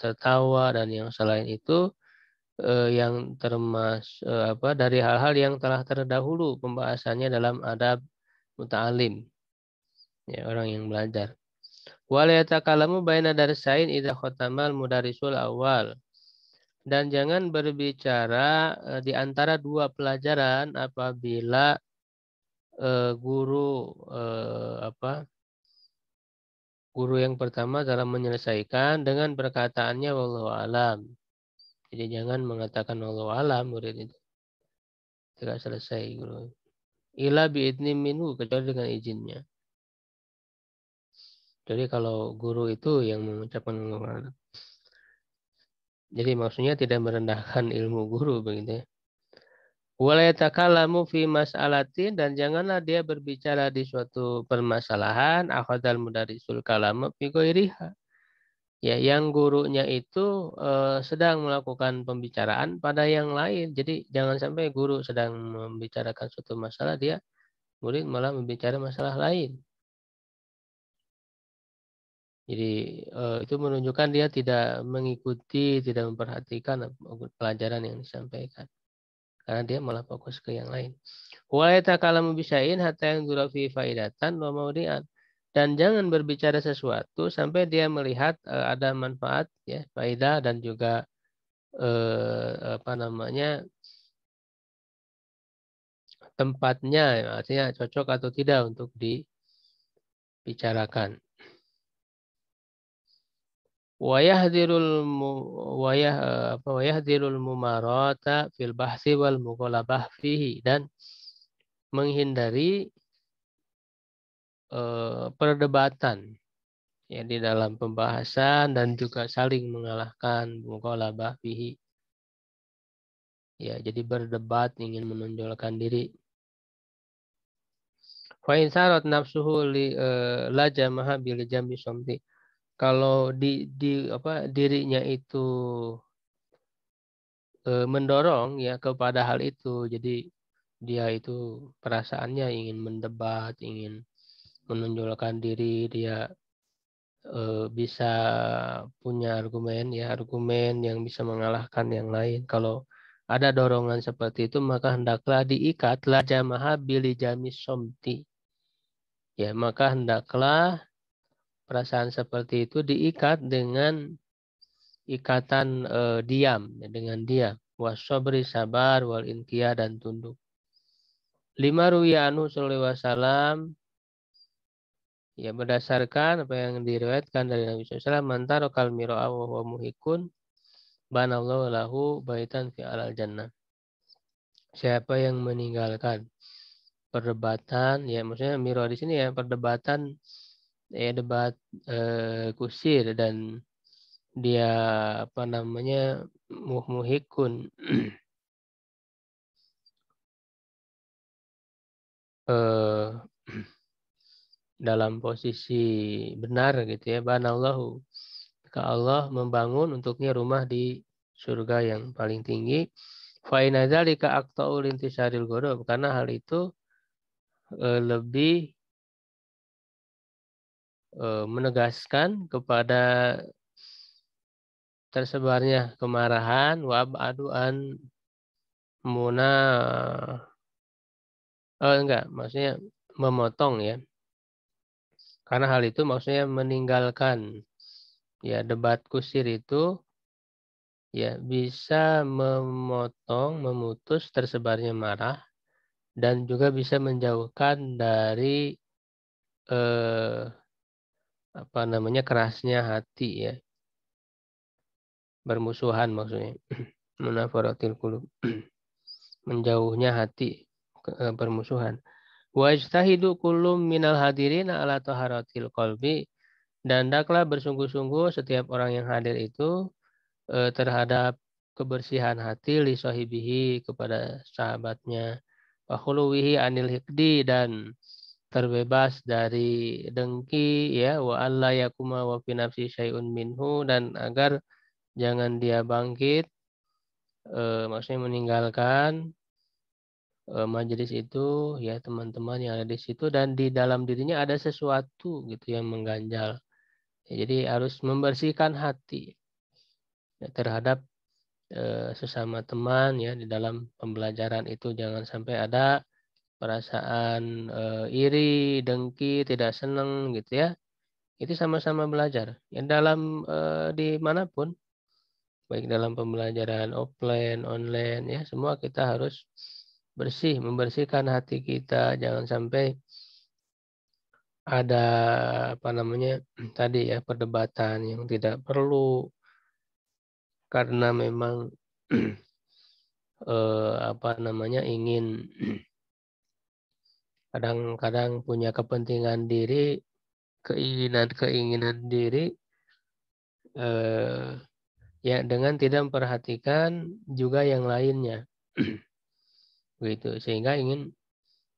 tertawa dan yang selain itu eh, yang termas eh, apa dari hal-hal yang telah terdahulu pembahasannya dalam adab muta'alim. Ya, orang yang belajar. Wal yatakalamu baina darsain idza khatamal mudarisul awal dan jangan berbicara eh, di antara dua pelajaran apabila eh, guru eh, apa guru yang pertama dalam menyelesaikan dengan perkataannya wallahu alam. Jadi jangan mengatakan wallahu alam murid itu. Tidak selesai guru. Ila biidni minhu kecuali dengan izinnya. Jadi kalau guru itu yang mengucapkan wallahu alam. Jadi maksudnya tidak merendahkan *laughs* ilmu guru begitu ya. Walayatakalamu Walaytakalamu fi mas'alatin dan janganlah dia berbicara di suatu permasalahan akhadal mudarisul kalama fi Ya, yang gurunya itu eh, sedang melakukan pembicaraan pada yang lain. Jadi jangan sampai guru sedang membicarakan suatu masalah dia murid malah membicarakan masalah lain. Jadi eh, itu menunjukkan dia tidak mengikuti, tidak memperhatikan pelajaran yang disampaikan. Karena dia malah fokus ke yang lain. Wa bisain, hatta yang fi faidatan wa maudi'an. Dan jangan berbicara sesuatu sampai dia melihat eh, ada manfaat ya, faedah dan juga uh, apa namanya tempatnya artinya cocok atau tidak untuk dibicarakan mu wayah apa mumarata fil bahsi wal mughalabah fihi dan menghindari eh, perdebatan ya di dalam pembahasan dan juga saling mengalahkan mukolabah fihi ya jadi berdebat ingin menonjolkan diri fa insarat nafsuhu li eh, lajamaha bil jami kalau di di apa dirinya itu e, mendorong ya kepada hal itu jadi dia itu perasaannya ingin mendebat ingin menonjolkan diri dia e, bisa punya argumen ya argumen yang bisa mengalahkan yang lain kalau ada dorongan seperti itu maka hendaklah diikatlah jamaah bilijami somti ya maka hendaklah perasaan seperti itu diikat dengan ikatan e, diam dengan diam wasobri sabar wal inkia dan tunduk lima ruyanu sallallahu wasallam ya berdasarkan apa yang diriwayatkan dari Nabi SAW mantaro kal miroa wa muhikun banallahu lahu baitan fi alal jannah siapa yang meninggalkan perdebatan ya maksudnya miro di sini ya perdebatan ya debat eh, kusir dan dia apa namanya muhmuhikun *clears throat* eh, *clears throat* dalam posisi benar gitu ya banallahu ke Allah membangun untuknya rumah di surga yang paling tinggi fainazalika aktaul intisaril ghadab karena hal itu eh, lebih Eh, menegaskan kepada tersebarnya kemarahan wab aduan muna oh enggak maksudnya memotong ya karena hal itu maksudnya meninggalkan ya debat kusir itu ya bisa memotong memutus tersebarnya marah dan juga bisa menjauhkan dari eh, apa namanya kerasnya hati ya bermusuhan maksudnya *clears throat* munafaratil kulub *clears throat* menjauhnya hati eh, bermusuhan wa ijtahidu kullum minal hadirin ala taharatil qalbi dan daklah bersungguh-sungguh setiap orang yang hadir itu eh, terhadap kebersihan hati li sahibihi kepada sahabatnya wa anil hikdi dan terbebas dari dengki ya wa alla yakuma wa fi nafsi syai'un minhu dan agar jangan dia bangkit e, maksudnya meninggalkan e, eh, majelis itu ya teman-teman yang ada di situ dan di dalam dirinya ada sesuatu gitu yang mengganjal ya, jadi harus membersihkan hati ya, terhadap e, sesama teman ya di dalam pembelajaran itu jangan sampai ada perasaan e, iri, dengki, tidak senang gitu ya. Itu sama-sama belajar. Yang dalam e, eh, manapun, baik dalam pembelajaran offline, online ya, semua kita harus bersih, membersihkan hati kita. Jangan sampai ada apa namanya *clears throat* tadi ya perdebatan yang tidak perlu karena memang *clears throat* eh, apa namanya ingin *clears throat* kadang-kadang punya kepentingan diri, keinginan-keinginan diri, eh, ya dengan tidak memperhatikan juga yang lainnya, *clears throat* begitu sehingga ingin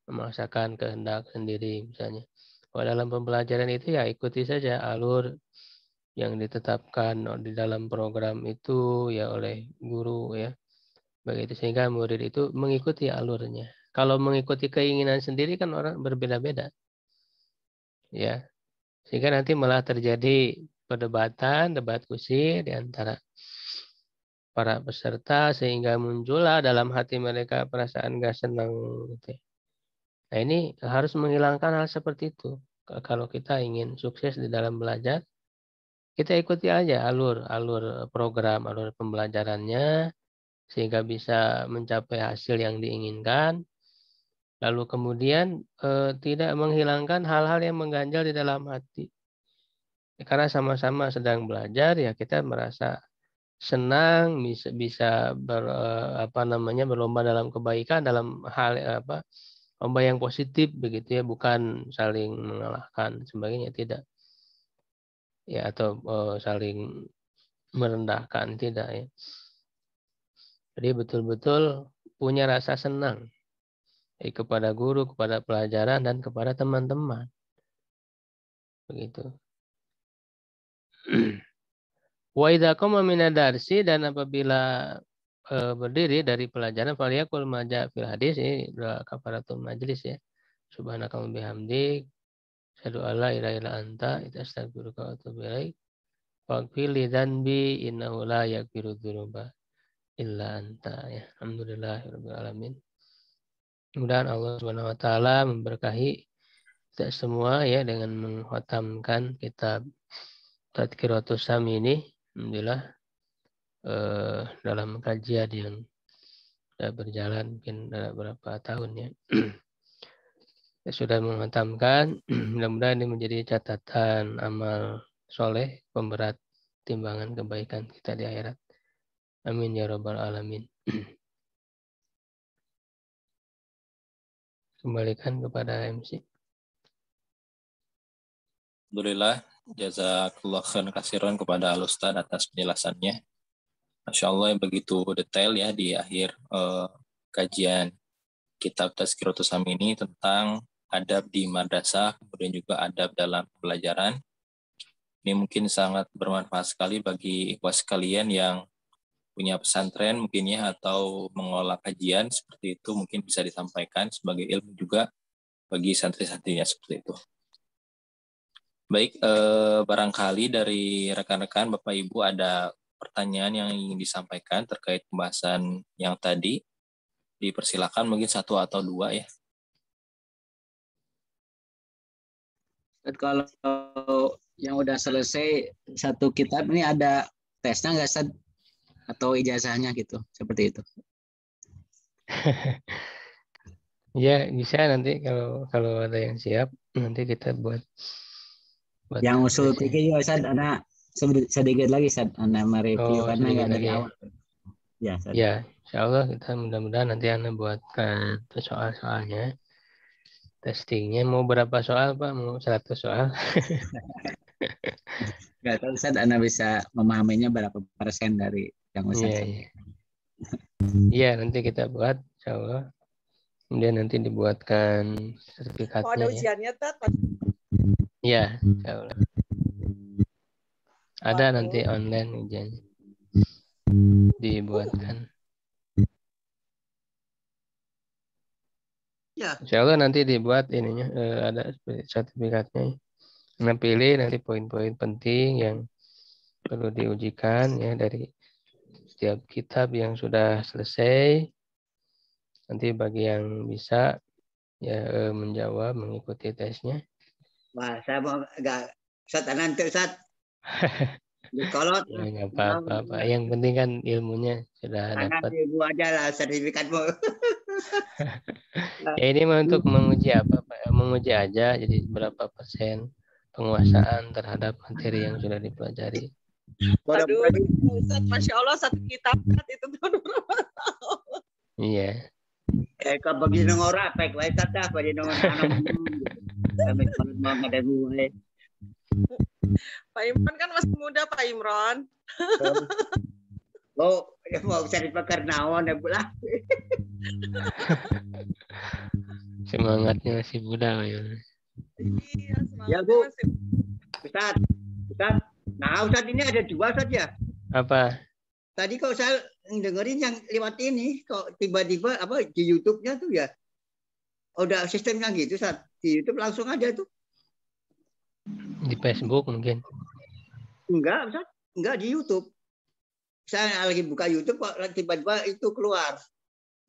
memaksakan kehendak sendiri misalnya. Kalau dalam pembelajaran itu ya ikuti saja alur yang ditetapkan di dalam program itu ya oleh guru ya, begitu sehingga murid itu mengikuti alurnya. Kalau mengikuti keinginan sendiri kan orang berbeda-beda. Ya. Sehingga nanti malah terjadi perdebatan, debat kusir di antara para peserta sehingga muncullah dalam hati mereka perasaan gak senang gitu ya. Nah ini harus menghilangkan hal seperti itu. Kalau kita ingin sukses di dalam belajar, kita ikuti aja alur alur program, alur pembelajarannya sehingga bisa mencapai hasil yang diinginkan Lalu kemudian eh, tidak menghilangkan hal-hal yang mengganjal di dalam hati. Karena sama-sama sedang belajar ya kita merasa senang bisa bisa ber, eh, apa namanya berlomba dalam kebaikan dalam hal eh, apa lomba yang positif begitu ya bukan saling mengalahkan sebagainya tidak ya atau eh, saling merendahkan tidak ya. Jadi betul-betul punya rasa senang eh, kepada guru, kepada pelajaran, dan kepada teman-teman. Begitu. *clears throat* Wa idza qama darsi dan apabila e, berdiri dari pelajaran faliyakul maja fil hadis ini doa kafaratul majlis ya. Subhanakallahumma bihamdik asyhadu an la ilaha illa anta astaghfiruka wa atubu ilaik. Faghfir li dzanbi innahu la yaghfiru dzunuba illa anta ya. Alhamdulillahirabbil alamin. Mudah-mudahan Allah Subhanahu wa taala memberkahi kita semua ya dengan menghatamkan kitab Tadkiratus Sami ini. Alhamdulillah eh, dalam kajian yang sudah berjalan mungkin dalam beberapa tahun ya. Saya *clears throat* sudah menghatamkan, *clears throat* mudah-mudahan ini menjadi catatan amal soleh pemberat timbangan kebaikan kita di akhirat. Amin ya robbal alamin. *clears throat* kembalikan kepada MC. Alhamdulillah, jazakallah khairan kasiran kepada Alustad atas penjelasannya. Masya Allah begitu detail ya di akhir eh, kajian kitab Tazkiratus Sam ini tentang adab di madrasah, kemudian juga adab dalam pelajaran. Ini mungkin sangat bermanfaat sekali bagi ikhwas kalian yang punya pesantren mungkinnya atau mengelola kajian seperti itu mungkin bisa disampaikan sebagai ilmu juga bagi santri-santrinya seperti itu. Baik, eh, barangkali dari rekan-rekan Bapak Ibu ada pertanyaan yang ingin disampaikan terkait pembahasan yang tadi. Dipersilakan mungkin satu atau dua ya. Kalau yang udah selesai satu kitab ini ada tesnya nggak atau ijazahnya gitu seperti itu *laughs* ya bisa nanti kalau kalau ada yang siap nanti kita buat, buat yang usul tiga ya Ustaz ada sedikit lagi Ustaz anak mereview oh, karena nggak dari ya. awal ya Ustaz. ya insya Allah kita mudah-mudahan nanti Anda buatkan soal-soalnya testingnya mau berapa soal Pak mau 100 soal *laughs* Gak tahu Ustaz anak bisa memahaminya berapa persen dari yang Iya, iya. *laughs* iya, nanti kita buat, insya Allah. Kemudian nanti dibuatkan sertifikatnya. Oh, ada ya. ujiannya, Tat? Iya, insya Ada Waduh. nanti online ujiannya. Dibuatkan. Ya. Insya Allah nanti dibuat ininya, eh, ada sertifikatnya. Nah, pilih nanti poin-poin penting yang perlu diujikan ya dari setiap kitab yang sudah selesai. Nanti bagi yang bisa ya eh, menjawab mengikuti tesnya. Wah, saya mau enggak saat nanti Ustaz. *laughs* Dikolot. ya, apa-apa, apa. yang penting kan ilmunya sudah Anak dapat. ibu aja lah sertifikatmu. *laughs* ya ini untuk menguji apa, Pak? Menguji aja jadi berapa persen penguasaan terhadap materi yang sudah dipelajari. Aduh, Ustaz, Masya Allah satu kitab kan itu tahun Iya. Eh, kau bagi nongol rapek, kau tata, bagi nongol anak. Kami kalau mau ada gue. Eh. Pak Imron kan masih muda, Pak Imron. Oh, ya mau cari pekernawan ya pula. Semangatnya masih muda, Pak Iya, semangatnya ya, Bu. masih. Ustaz, Ustaz, Nah, Ustaz ini ada dua saja. Ya? Apa? Tadi kok saya dengerin yang lewat ini, kok tiba-tiba apa di YouTube-nya tuh ya, oh, udah sistemnya gitu, Ustaz. Di YouTube langsung aja tuh. Di Facebook mungkin. Enggak, Ustaz. Enggak di YouTube. Saya lagi buka YouTube kok tiba-tiba itu keluar.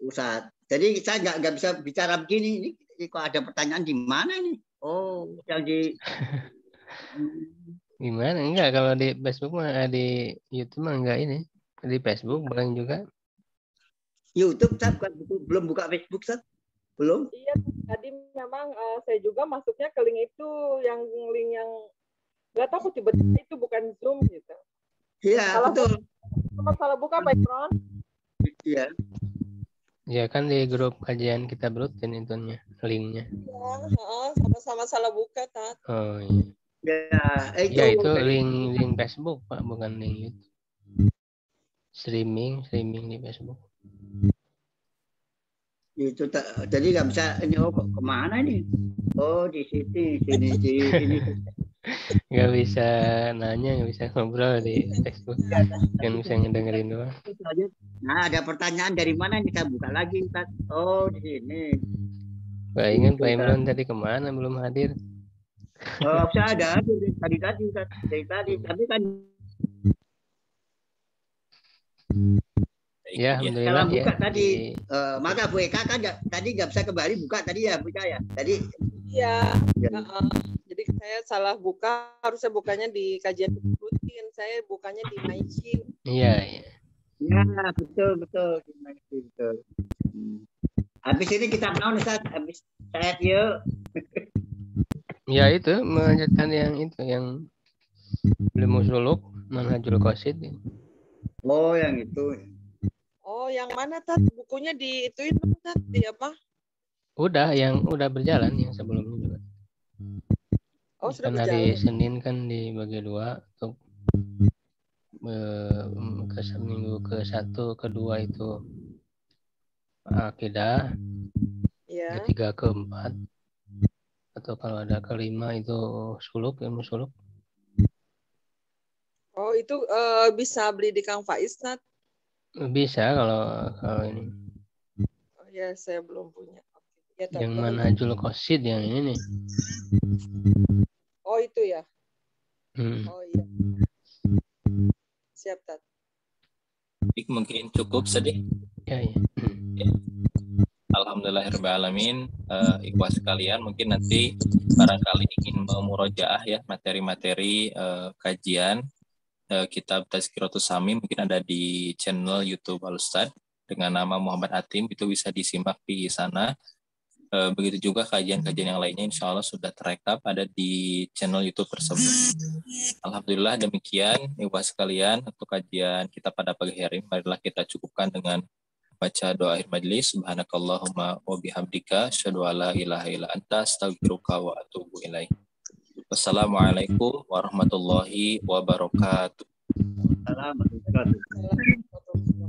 Ustaz. Jadi saya nggak nggak bisa bicara begini. Ini, ini kok ada pertanyaan di mana nih Oh, yang di *laughs* Gimana? Enggak kalau di Facebook mah eh, di YouTube mah enggak ini. Di Facebook boleh juga. YouTube Sat, belum buka Facebook Sat? Belum? Iya, tadi memang uh, saya juga masuknya ke link itu yang link yang enggak tahu tiba-tiba itu bukan Zoom gitu. Iya, betul. sama salah buka background. Iya. Ya kan di grup kajian kita berutin kan intunya linknya. iya sama-sama salah buka tat. Oh iya. Ya, itu, ya, itu link link Facebook Pak, bukan link YouTube. Streaming, streaming di Facebook. Itu tak, jadi nggak bisa ini oh, kemana nih? Oh di sini, sini, di sini. *laughs* Gak bisa nanya, nggak bisa ngobrol di Facebook. Yang bisa ngedengerin doang. Nah ada pertanyaan dari mana kita buka lagi? Pak. Oh di sini. Pak ingat Pak Imran tadi kemana? Belum hadir. Uh, saya ada tadi tadi dari tadi tapi kan Ya, ya Alhamdulillah. Kalau buka ya. tadi, uh, maka Bu Eka kan gak, tadi nggak bisa kembali buka tadi ya Bu Eka ya. Tadi. Iya. Ya. Uh, jadi saya salah buka, harusnya bukanya di kajian rutin. Saya bukanya di mainstream. Iya. Iya ya, betul betul. di betul. Hmm. Habis ini kita mau nih saat habis saya yuk. *laughs* Ya itu melanjutkan yang itu yang belum suluk manhajul qasid. Oh, yang itu. Oh, yang mana tat bukunya di ituin tat di apa? Udah yang udah berjalan yang sebelumnya juga. Oh, sudah Hari Senin kan dibagi dua untuk mm, ke seminggu ke satu kedua itu akidah ya. ketiga keempat atau kalau ada kelima itu suluk ilmu suluk oh itu uh, bisa beli di Kang Faiz Nat bisa kalau kalau ini oh ya saya belum punya ya, yang mana Jul Kosid yang ini nih oh itu ya hmm. oh iya siap Tat mungkin cukup sedih ya, ya. ya. Alhamdulillahirrahmanirrahim. Uh, ikhwas sekalian mungkin nanti barangkali ingin memurojaah ya materi-materi uh, kajian uh, kitab Tazkiratus Sami mungkin ada di channel YouTube Alustad dengan nama Muhammad Atim itu bisa disimak di sana. Uh, begitu juga kajian-kajian yang lainnya insya Allah sudah terekap ada di channel YouTube tersebut. Alhamdulillah demikian ikhwas sekalian untuk kajian kita pada pagi hari. Marilah kita cukupkan dengan baca doa akhir majelis subhanakallahumma wa bihamdika asyhadu an la ilaha illa anta astaghfiruka wa atubu ilaik. Wassalamualaikum warahmatullahi wabarakatuh. Assalamualaikum warahmatullahi wabarakatuh.